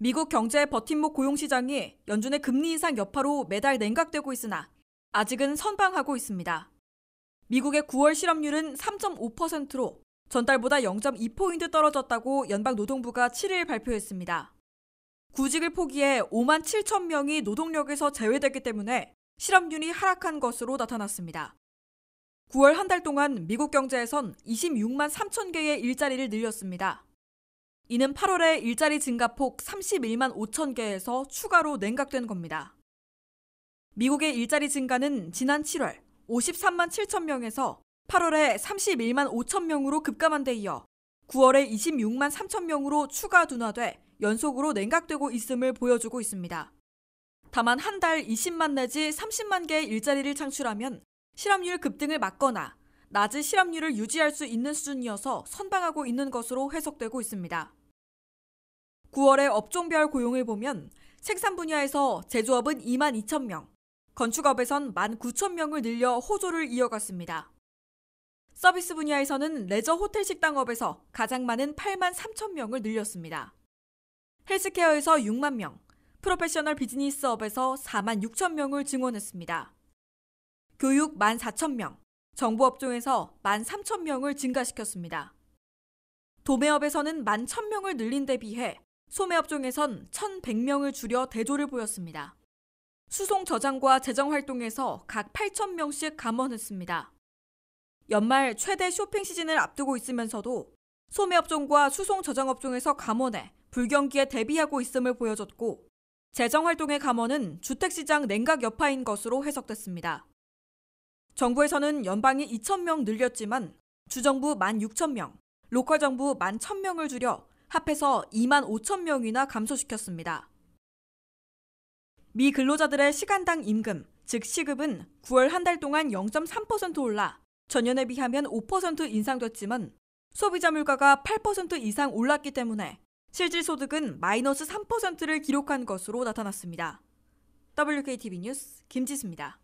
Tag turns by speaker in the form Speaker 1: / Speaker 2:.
Speaker 1: 미국 경제 버팀목 고용시장이 연준의 금리 인상 여파로 매달 냉각되고 있으나 아직은 선방하고 있습니다. 미국의 9월 실업률은 3.5%로 전달보다 0.2포인트 떨어졌다고 연방노동부가 7일 발표했습니다. 구직을 포기해 5만 7천 명이 노동력에서 제외됐기 때문에 실업률이 하락한 것으로 나타났습니다. 9월 한 달 동안 미국 경제에선 26만 3천 개의 일자리를 늘렸습니다. 이는 8월에 일자리 증가폭 31만 5천 개에서 추가로 냉각된 겁니다. 미국의 일자리 증가는 지난 7월 53만 7천 명에서 8월에 31만 5천 명으로 급감한 데 이어 9월에 26만 3천 명으로 추가 둔화돼 연속으로 냉각되고 있음을 보여주고 있습니다. 다만 한 달 20만 내지 30만 개의 일자리를 창출하면 실업률 급등을 막거나 낮은 실업률을 유지할 수 있는 수준이어서 선방하고 있는 것으로 해석되고 있습니다. 9월의 업종별 고용을 보면 생산 분야에서 제조업은 2만 2천 명, 건축업에선 1만 9천 명을 늘려 호조를 이어갔습니다. 서비스 분야에서는 레저 호텔 식당업에서 가장 많은 8만 3천 명을 늘렸습니다. 헬스케어에서 6만 명, 프로페셔널 비즈니스업에서 4만 6천 명을 증원했습니다. 교육 1만 4천 명, 정부 업종에서 1만 3천 명을 증가시켰습니다. 도매업에서는 1만 1천 명을 늘린 데 비해 소매업종에선 1,100명을 줄여 대조를 보였습니다. 수송 저장과 재정 활동에서 각 8,000명씩 감원했습니다. 연말 최대 쇼핑 시즌을 앞두고 있으면서도 소매업종과 수송 저장업종에서 감원해 불경기에 대비하고 있음을 보여줬고 재정 활동의 감원은 주택시장 냉각 여파인 것으로 해석됐습니다. 정부에서는 연방이 2,000명 늘렸지만 주정부 16,000명, 로컬 정부 11,000명을 줄여 합해서 2만 5천 명이나 감소시켰습니다. 미 근로자들의 시간당 임금, 즉 시급은 9월 한 달 동안 0.3% 올라 전년에 비하면 5% 인상됐지만 소비자 물가가 8% 이상 올랐기 때문에 실질 소득은 마이너스 3%를 기록한 것으로 나타났습니다. WKTV 뉴스 김지수입니다.